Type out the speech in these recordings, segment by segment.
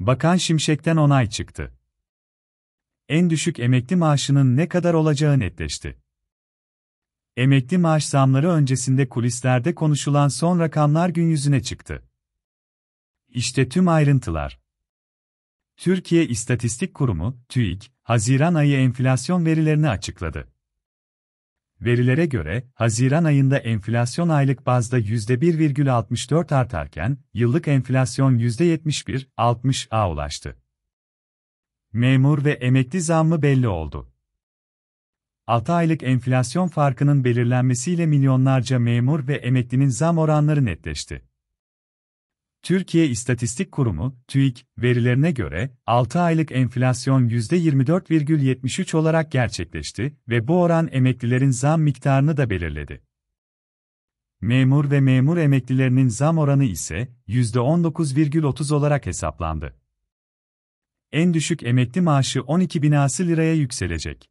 Bakan Şimşek'ten onay çıktı. En düşük emekli maaşının ne kadar olacağı netleşti. Emekli maaş zamları öncesinde kulislerde konuşulan son rakamlar gün yüzüne çıktı. İşte tüm ayrıntılar. Türkiye İstatistik Kurumu, TÜİK, Haziran ayı enflasyon verilerini açıkladı. Verilere göre, Haziran ayında enflasyon aylık bazda %1,64 artarken, yıllık enflasyon %71,60'a ulaştı. Memur ve emekli zammı belli oldu. 6 aylık enflasyon farkının belirlenmesiyle milyonlarca memur ve emeklinin zam oranları netleşti. Türkiye İstatistik Kurumu, TÜİK, verilerine göre 6 aylık enflasyon %24,73 olarak gerçekleşti ve bu oran emeklilerin zam miktarını da belirledi. Memur ve memur emeklilerinin zam oranı ise %19,30 olarak hesaplandı. En düşük emekli maaşı 12 binası liraya yükselecek.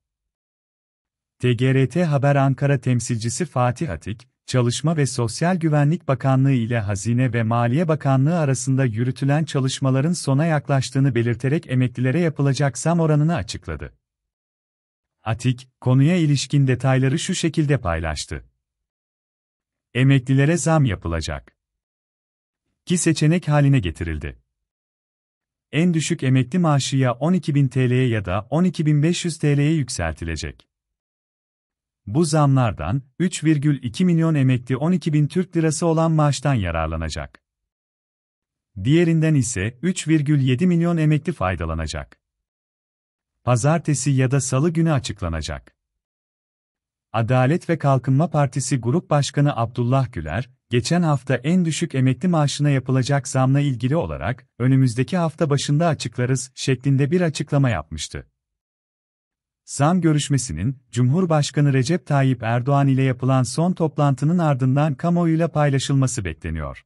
TGRT Haber Ankara temsilcisi Fatih Atik, Çalışma ve Sosyal Güvenlik Bakanlığı ile Hazine ve Maliye Bakanlığı arasında yürütülen çalışmaların sona yaklaştığını belirterek emeklilere yapılacak zam oranını açıkladı. Atik, konuya ilişkin detayları şu şekilde paylaştı. Emeklilere zam yapılacak. Ki seçenek haline getirildi. En düşük emekli maaşı ya 12.000 TL'ye ya da 12.500 TL'ye yükseltilecek bu zamlardan 3,2 milyon emekli 12 bin Türk lirası olan maaştan yararlanacak. Diğerinden ise 3,7 milyon emekli faydalanacak. Pazartesi ya da salı günü açıklanacak. Adalet ve Kalkınma Partisi Grup Başkanı Abdullah Güler, geçen hafta en düşük emekli maaşına yapılacak zamla ilgili olarak önümüzdeki hafta başında açıklarız şeklinde bir açıklama yapmıştı. Zam görüşmesinin, Cumhurbaşkanı Recep Tayyip Erdoğan ile yapılan son toplantının ardından kamuoyuyla paylaşılması bekleniyor.